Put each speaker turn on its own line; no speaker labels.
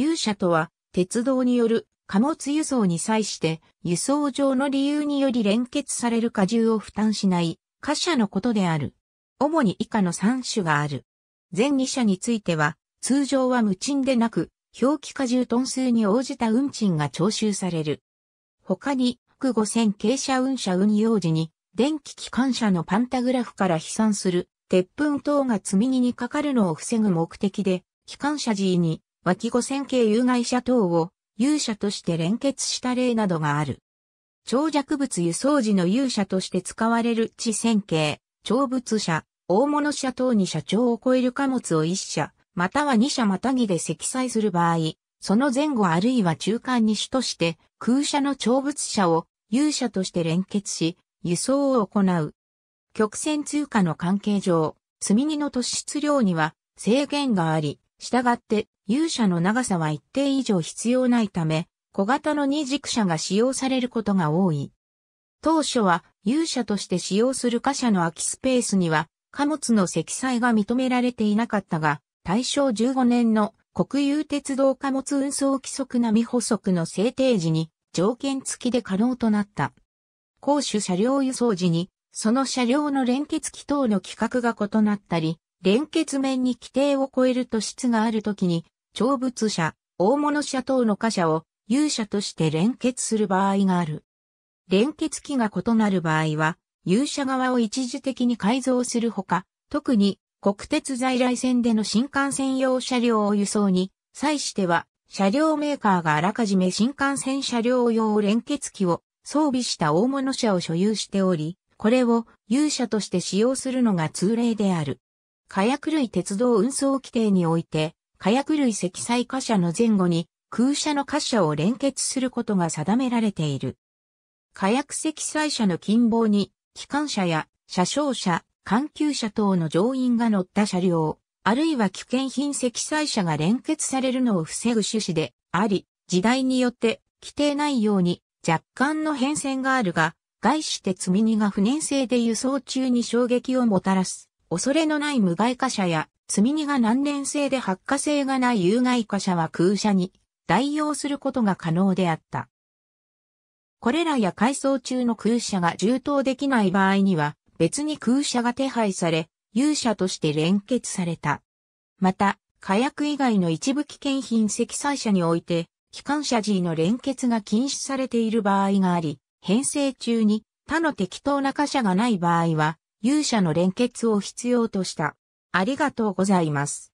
勇者とは、鉄道による貨物輸送に際して、輸送上の理由により連結される荷重を負担しない、貨車のことである。主に以下の3種がある。前2社については、通常は無賃でなく、表記荷重トン数に応じた運賃が徴収される。他に、区5線傾斜運車運用時に、電気機関車のパンタグラフから飛散する、鉄粉等が積み荷にかかるのを防ぐ目的で、機関車 G に脇五線形有害者等を有者として連結した例などがある。長弱物輸送時の有者として使われる地線形、長物車、大物車等に社長を超える貨物を1社、または2社またぎで積載する場合、その前後あるいは中間に主として空車の長物車を有者として連結し、輸送を行う。曲線通貨の関係上、積み荷の突出量には制限があり、従って勇者の長さは一定以上必要ないため、小型の二軸車が使用されることが多い。当初は勇者として使用する貨車の空きスペースには貨物の積載が認められていなかったが、大正15年の国有鉄道貨物運送規則並み補足の制定時に条件付きで可能となった。公主車両輸送時に、その車両の連結機等の規格が異なったり、連結面に規定を超えると質がある時に、長物社、大物社等の貨車を有社として連結する場合がある。連結期が異なる場合は、有社側を一時的に改造するほか、特に国鉄在来線での新幹線用車両を輸送に、際しては、車両メーカーがあらかじめ新幹線車両用連結機を装備した大物車を所有しており、これを有車として使用するのが通例である。火薬類鉄道運送規定において、火薬類積載貨車の前後に空車の貨車を連結することが定められている。火薬積載車の近傍に、機関車や車掌車、環球車等の乗員が乗った車両、あるいは危険品積載車が連結されるのを防ぐ趣旨であり、時代によって規定ないように若干の変遷があるが、外して積み荷が不燃性で輸送中に衝撃をもたらす、恐れのない無害貨車や積み荷が難燃性で発火性がない有害貨車は空車に代用することが可能であった。これらや改装中の空車が充当できない場合には、別に空車が手配され、勇者として連結された。また、火薬以外の一部危険品積載車において、機関車 G の連結が禁止されている場合があり、編成中に他の適当な貨車がない場合は、勇者の連結を必要とした。ありがとうございます。